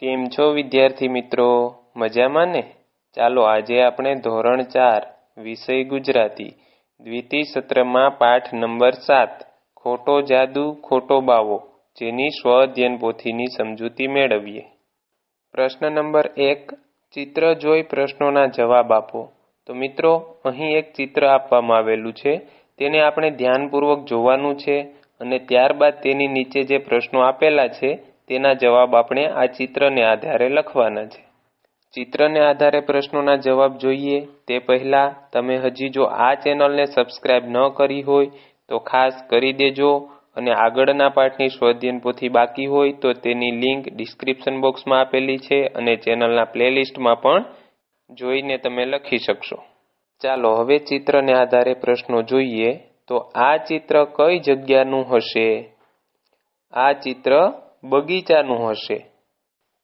કેમ છો વિદ્યાર્થી મિત્રો મજામાં ને ચાલો આજે આપણે ધોરણ ચાર વિષય ગુજરાતી દ્વિતીય સત્રમાં પાઠ નંબર સાત ખોટો જાદુ ખોટો બાવો જેની સ્વઅધ્યયન પોથીની સમજૂતી મેળવીએ પ્રશ્ન નંબર એક ચિત્ર જોઈ પ્રશ્નોના જવાબ આપો તો મિત્રો અહીં એક ચિત્ર આપવામાં આવેલું છે તેને આપણે ધ્યાનપૂર્વક જોવાનું છે અને ત્યારબાદ તેની નીચે જે પ્રશ્નો આપેલા છે તેના જવાબ આપણે આ ચિત્રને આધારે લખવાના છે ચિત્રને આધારે પ્રશ્નોના જવાબ જોઈએ તે પહેલાં તમે હજી જો આ ચેનલને સબસ્ક્રાઇબ ન કરી હોય તો ખાસ કરી દેજો અને આગળના પાઠની સ્વાધ્યન પોથી બાકી હોય તો તેની લિંક ડિસ્ક્રિપ્શન બોક્સમાં આપેલી છે અને ચેનલના પ્લેલિસ્ટમાં પણ જોઈને તમે લખી શકશો ચાલો હવે ચિત્રને આધારે પ્રશ્નો જોઈએ તો આ ચિત્ર કઈ જગ્યાનું હશે આ ચિત્ર બગીચાનું હશે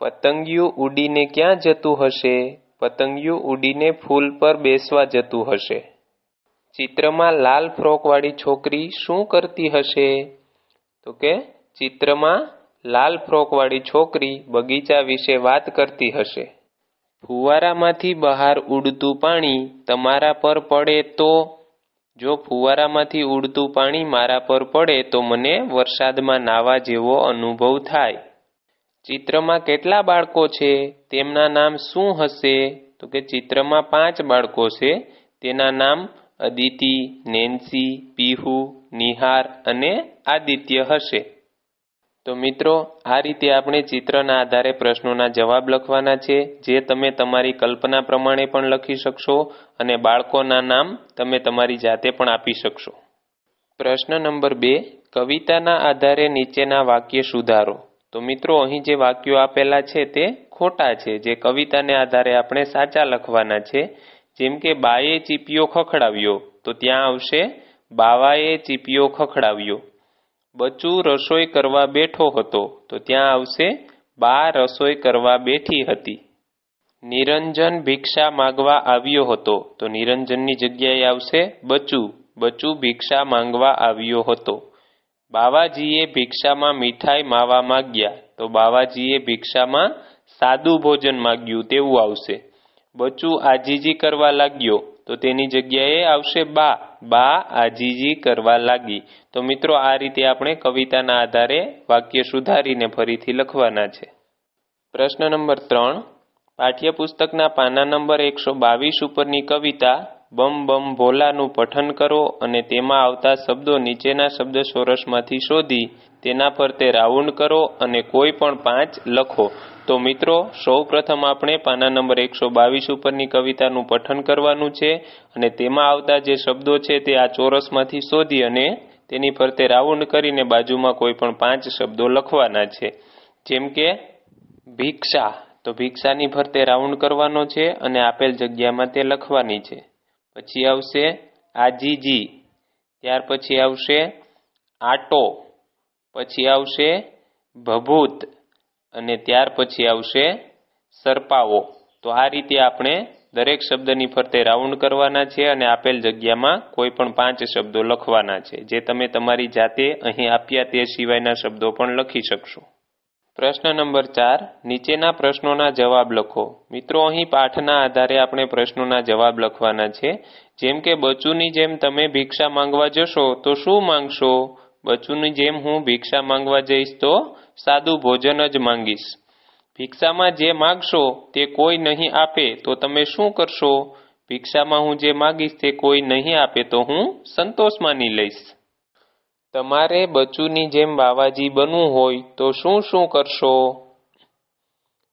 પતંગિયું ઉડીને ક્યાં જતું હશે પતંગિયું ઉડીને ફૂલ પર બેસવા જતું હશે ચિત્રમાં લાલ ફ્રોકવાળી છોકરી શું કરતી હશે તો કે ચિત્રમાં લાલ ફ્રોકવાળી છોકરી બગીચા વિશે વાત કરતી હશે ફુવારામાંથી બહાર ઉડતું પાણી તમારા પર પડે તો જો ફુવારામાંથી ઉડતું પાણી મારા પર પડે તો મને વરસાદમાં નાવા જેવો અનુભવ થાય ચિત્રમાં કેટલા બાળકો છે તેમના નામ શું હશે તો કે ચિત્રમાં પાંચ બાળકો છે તેના નામ અદિતિ નેન્સી પીહુ નિહાર અને આદિત્ય હશે તો મિત્રો આ રીતે આપણે ચિત્રના આધારે પ્રશ્નોના જવાબ લખવાના છે જે તમે તમારી કલ્પના પ્રમાણે પણ લખી શકશો અને બાળકોના નામ તમે તમારી જાતે પણ આપી શકશો પ્રશ્ન નંબર બે કવિતાના આધારે નીચેના વાક્ય સુધારો તો મિત્રો અહીં જે વાક્યો આપેલા છે તે ખોટા છે જે કવિતાને આધારે આપણે સાચા લખવાના છે જેમ કે બાએ ચીપિયો ખખડાવ્યો તો ત્યાં આવશે બાવાએ ચીપિયો ખખડાવ્યો બચુ રસોઈ કરવા બેઠો હતો તો ત્યાં આવશે બા રસોઈ કરવા બેઠી હતી નિરંજન ભિક્ષા માંગવા આવ્યો હતો તો નિરંજનની જગ્યાએ આવશે બચુ બચુ ભિક્ષા માંગવા આવ્યો હતો બાવાજીએ ભિક્ષામાં મીઠાઈ માવા માગ્યા તો બાવાજીએ ભિક્ષામાં સાદું ભોજન માગ્યું તેવું આવશે બચુ આજીજી કરવા લાગ્યો તો તેની જગ્યાએ આવશે બા બા આજીજી કરવા લાગી તો મિત્રો આ રીતે આપણે કવિતાના આધારે વાક્ય સુધારીને ફરીથી લખવાના છે પ્રશ્ન નંબર ત્રણ પાઠ્યપુસ્તકના પાના નંબર એકસો બાવીસ ઉપરની કવિતા બમ બમ ભોલાનું પઠન કરો અને તેમાં આવતા શબ્દો નીચેના શબ્દ સોરસમાંથી શોધી તેના પર તે રાઉન્ડ કરો અને કોઈ પણ પાંચ લખો તો મિત્રો સૌપ્રથમ આપણે પાના નંબર એકસો બાવીસ ઉપરની કવિતાનું પઠન કરવાનું છે અને તેમાં આવતા જે શબ્દો છે તે આ ચોરસમાંથી શોધી અને તેની ફરતે રાઉન્ડ કરીને બાજુમાં કોઈ પણ પાંચ શબ્દો લખવાના છે જેમ કે ભિક્ષા તો ભિક્ષાની ફરતે રાઉન્ડ કરવાનો છે અને આપેલ જગ્યામાં તે લખવાની છે પછી આવશે આજીજી ત્યાર પછી આવશે આટો પછી આવશે ભભૂત અને ત્યાર પછી આવશે સર્પાવો તો આ રીતે આપણે દરેક શબ્દની ફરતે રાઉન્ડ કરવાના છે અને આપેલ જગ્યામાં કોઈ પણ પાંચ શબ્દો લખવાના છે જે તમે તમારી જાતે અહીં આપ્યા તે સિવાયના શબ્દો પણ લખી શકશો પ્રશ્ન નંબર ચાર નીચેના પ્રશ્નોના જવાબ લખો મિત્રો અહીં પાઠના આધારે આપણે પ્રશ્નોના જવાબ લખવાના છે જેમ કે બચુની જેમ તમે ભિક્ષા માંગવા જશો તો શું માંગશો બચ્ચુંની જેમ હું ભિક્ષા માંગવા જઈશ તો સાદું ભોજન જ માંગીશ ભિક્ષામાં જે માગશો તે કોઈ નહીં આપે તો તમે શું કરશો ભિક્ષામાં હું જે માગીશ તે કોઈ નહીં આપે તો હું સંતોષ માની લઈશ તમારે બચ્ચુંની જેમ બાવાજી બનવું હોય તો શું શું કરશો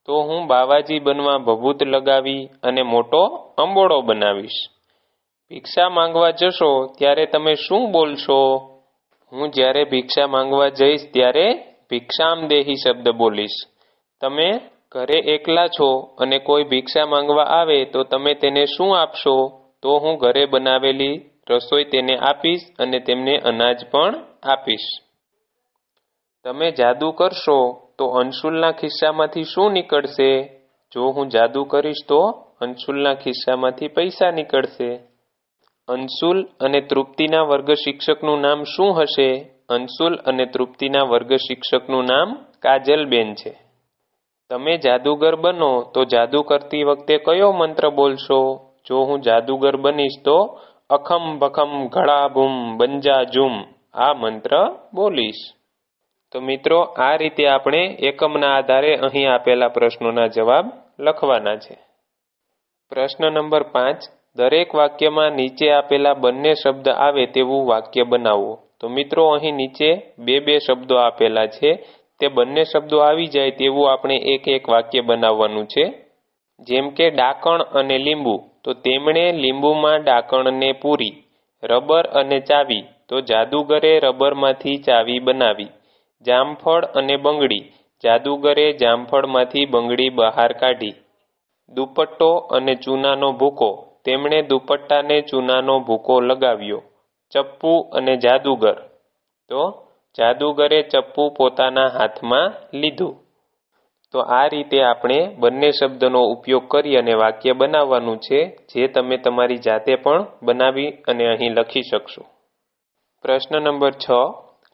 તો હું બાવાજી બનવા ભભૂત લગાવી અને મોટો અંબોળો બનાવીશ ભિક્ષા માંગવા જશો ત્યારે તમે શું બોલશો હું જ્યારે ભિક્ષા માંગવા જઈશ ત્યારે ભિક્ષામ દેહી શબ્દ બોલીશ તમે ઘરે એકલા છો અને કોઈ ભિક્ષા માંગવા આવે તો તમે તેને શું આપશો તો હું ઘરે બનાવેલી રસોઈ તેને આપીશ અને તેમને અનાજ પણ આપીશ તમે જાદુ કરશો તો અંશુલના ખિસ્સામાંથી શું નીકળશે જો હું જાદુ કરીશ તો અંશુલના ખિસ્સામાંથી પૈસા નીકળશે અંશુલ અને તૃપ્તિના વર્ગ શિક્ષકનું નામ શું હશે અંશુલ અને તૃપ્તિના વર્ગ શિક્ષકનું નામ કાજલબેન છે તમે જાદુગર બનો તો જાદુ કરતી વખતે કયો મંત્ર બોલશો જો હું જાદુગર બનીશ તો અખમ ભખમ બંજા બંજાજુમ આ મંત્ર બોલીશ તો મિત્રો આ રીતે આપણે એકમના આધારે અહીં આપેલા પ્રશ્નોના જવાબ લખવાના છે પ્રશ્ન નંબર પાંચ દરેક વાક્યમાં નીચે આપેલા બંને શબ્દ આવે તેવું વાક્ય બનાવો તો મિત્રો અહીં નીચે બે બે શબ્દો આપેલા છે તે બંને શબ્દો આવી જાય તેવું આપણે એક એક વાક્ય બનાવવાનું છે જેમ કે ડાકણ અને લીંબુ તો તેમણે લીંબુમાં ડાકણને પૂરી રબર અને ચાવી તો જાદુગરે રબરમાંથી ચાવી બનાવી જામફળ અને બંગડી જાદુગરે જામફળમાંથી બંગડી બહાર કાઢી દુપટ્ટો અને ચૂનાનો ભૂકો તેમણે દુપટ્ટાને ચૂનાનો ભૂકો લગાવ્યો ચપ્પુ અને જાદુગર તો જાદુગરે ચપ્પુ પોતાના હાથમાં લીધું તો આ રીતે આપણે બંને શબ્દનો ઉપયોગ કરી અને વાક્ય બનાવવાનું છે જે તમે તમારી જાતે પણ બનાવી અને અહીં લખી શકશો પ્રશ્ન નંબર છ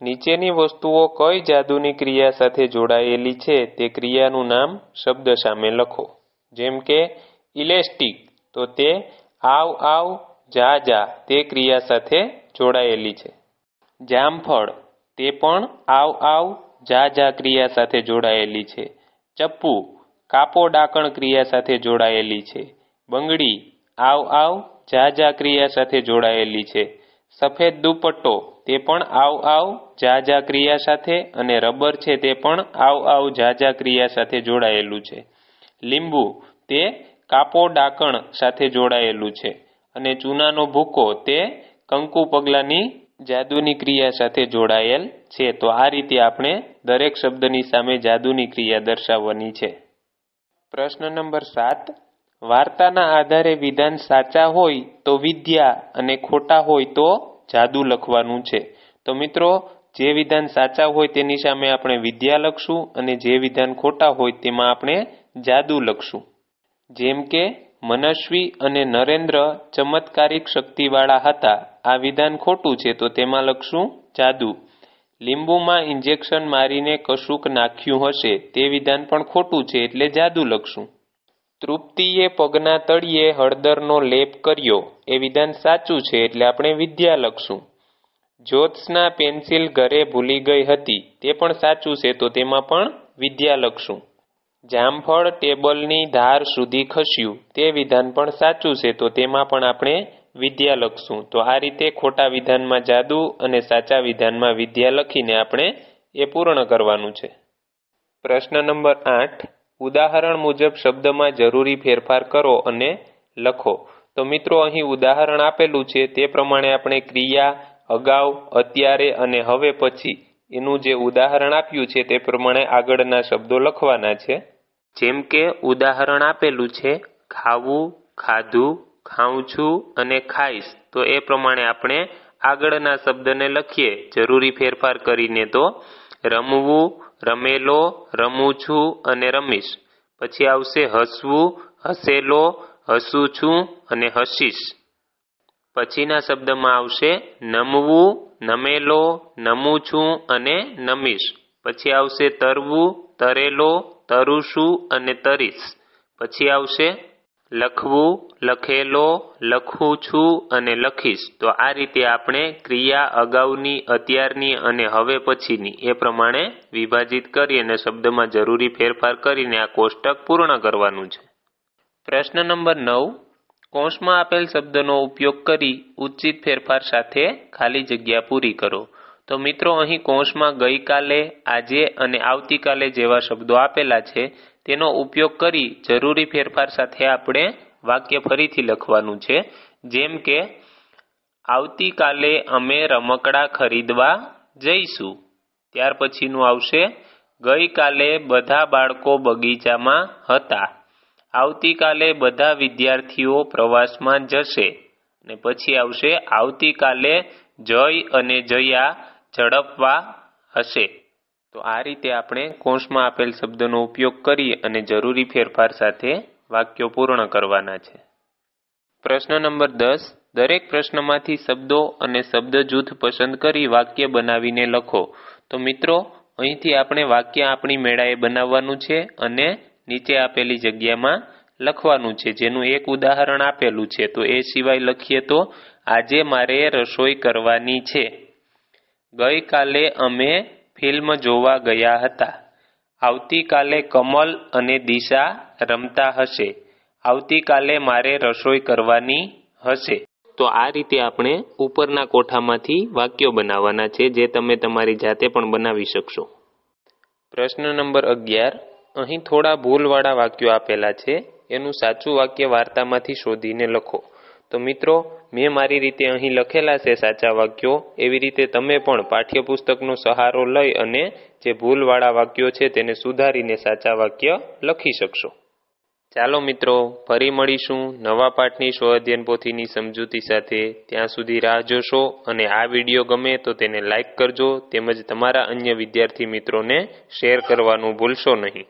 નીચેની વસ્તુઓ કઈ જાદુની ક્રિયા સાથે જોડાયેલી છે તે ક્રિયાનું નામ શબ્દ સામે લખો જેમ કે ઇલેસ્ટિક તો તે આવ આવ જા જા તે ક્રિયા સાથે જોડાયેલી છે જામફળ તે પણ આવ આવ જા જા ક્રિયા સાથે જોડાયેલી છે ચપ્પુ કાપો ડાકણ ક્રિયા સાથે જોડાયેલી છે બંગડી આવ આવ જા જા ક્રિયા સાથે જોડાયેલી છે સફેદ દુપટ્ટો તે પણ આવ આવ જા જા ક્રિયા સાથે અને રબર છે તે પણ આવ આવ જા જા ક્રિયા સાથે જોડાયેલું છે લીંબુ તે કાપો ડાકણ સાથે જોડાયેલું છે અને ચૂનાનો ભૂકો તે કંકુ પગલાની જાદુની ક્રિયા સાથે જોડાયેલ છે તો આ રીતે આપણે દરેક શબ્દની સામે જાદુની ક્રિયા દર્શાવવાની છે પ્રશ્ન નંબર સાત વાર્તાના આધારે વિધાન સાચા હોય તો વિદ્યા અને ખોટા હોય તો જાદુ લખવાનું છે તો મિત્રો જે વિધાન સાચા હોય તેની સામે આપણે વિદ્યા લખશું અને જે વિધાન ખોટા હોય તેમાં આપણે જાદુ લખશું જેમ કે મનસ્વી અને નરેન્દ્ર ચમત્કારિક શક્તિવાળા હતા આ વિધાન ખોટું છે તો તેમાં લખશું જાદુ લીંબુમાં ઇન્જેક્શન મારીને કશુંક નાખ્યું હશે તે વિધાન પણ ખોટું છે એટલે જાદુ લખશું તૃપ્તિએ પગના તળિયે હળદરનો લેપ કર્યો એ વિધાન સાચું છે એટલે આપણે વિદ્યા લખશું જ્યોત્સના પેન્સિલ ઘરે ભૂલી ગઈ હતી તે પણ સાચું છે તો તેમાં પણ વિદ્યા લખશું જામફળ ટેબલની ધાર સુધી ખસ્યું તે વિધાન પણ સાચું છે તો તેમાં પણ આપણે વિદ્યા લખશું તો આ રીતે ખોટા વિધાનમાં જાદુ અને સાચા વિધાનમાં વિદ્યા લખીને આપણે એ પૂર્ણ કરવાનું છે પ્રશ્ન નંબર આઠ ઉદાહરણ મુજબ શબ્દમાં જરૂરી ફેરફાર કરો અને લખો તો મિત્રો અહીં ઉદાહરણ આપેલું છે તે પ્રમાણે આપણે ક્રિયા અગાઉ અત્યારે અને હવે પછી એનું જે ઉદાહરણ આપ્યું છે તે પ્રમાણે આગળના શબ્દો લખવાના છે જેમ કે ઉદાહરણ આપેલું છે ખાવું ખાધું ખાઉં છું અને ખાઈશ તો એ પ્રમાણે આપણે આગળના શબ્દને લખીએ જરૂરી ફેરફાર કરીને તો રમવું રમેલો રમું છું અને રમીશ પછી આવશે હસવું હસેલો હસું છું અને હસીશ પછીના શબ્દમાં આવશે નમવું નમેલો નમું છું અને નમીશ પછી આવશે તરવું તરેલો તરું અને તરીશ પછી આવશે લખવું લખેલો લખું છું અને લખીશ તો આ રીતે આપણે ક્રિયા અગાઉની અત્યારની અને હવે પછીની એ પ્રમાણે વિભાજિત કરી અને શબ્દમાં જરૂરી ફેરફાર કરીને આ કોષ્ટક પૂર્ણ કરવાનું છે પ્રશ્ન નંબર નવ કોષમાં આપેલ શબ્દનો ઉપયોગ કરી ઉચિત ફેરફાર સાથે ખાલી જગ્યા પૂરી કરો તો મિત્રો અહીં કૌંસમાં ગઈકાલે આજે અને આવતીકાલે જેવા શબ્દો આપેલા છે તેનો ઉપયોગ કરી જરૂરી ફેરફાર સાથે આપણે વાક્ય ફરીથી લખવાનું છે જેમ કે આવતીકાલે અમે રમકડા ખરીદવા જઈશું ત્યાર પછીનું આવશે ગઈકાલે બધા બાળકો બગીચામાં હતા આવતીકાલે બધા વિદ્યાર્થીઓ પ્રવાસમાં જશે ને પછી આવશે આવતીકાલે જય અને જયા ઝડપવા હશે તો આ રીતે આપણે કોષમાં આપેલ શબ્દનો ઉપયોગ કરી અને જરૂરી ફેરફાર સાથે વાક્યો પૂર્ણ કરવાના છે પ્રશ્ન નંબર દસ દરેક પ્રશ્નમાંથી શબ્દો અને શબ્દ જૂથ પસંદ કરી વાક્ય બનાવીને લખો તો મિત્રો અહીંથી આપણે વાક્ય આપણી મેળાએ બનાવવાનું છે અને નીચે આપેલી જગ્યામાં લખવાનું છે જેનું એક ઉદાહરણ આપેલું છે તો એ સિવાય લખીએ તો આજે મારે રસોઈ કરવાની છે ગઈકાલે અમે ફિલ્મ જોવા ગયા હતા આવતીકાલે કમલ અને દિશા રમતા હશે આવતીકાલે મારે રસોઈ કરવાની હશે તો આ રીતે આપણે ઉપરના કોઠામાંથી વાક્યો બનાવવાના છે જે તમે તમારી જાતે પણ બનાવી શકશો પ્રશ્ન નંબર અગિયાર અહીં થોડા ભૂલવાળા વાક્યો આપેલા છે એનું સાચું વાક્ય વાર્તામાંથી શોધીને લખો તો મિત્રો મેં મારી રીતે અહીં લખેલા છે સાચા વાક્યો એવી રીતે તમે પણ પાઠ્યપુસ્તકનો સહારો લઈ અને જે ભૂલવાળા વાક્યો છે તેને સુધારીને સાચા વાક્ય લખી શકશો ચાલો મિત્રો ફરી મળીશું નવા પાઠની સ્વઅધ્યયન પોથીની સમજૂતી સાથે ત્યાં સુધી રાહ જોશો અને આ વિડીયો ગમે તો તેને લાઇક કરજો તેમજ તમારા અન્ય વિદ્યાર્થી મિત્રોને શેર કરવાનું ભૂલશો નહીં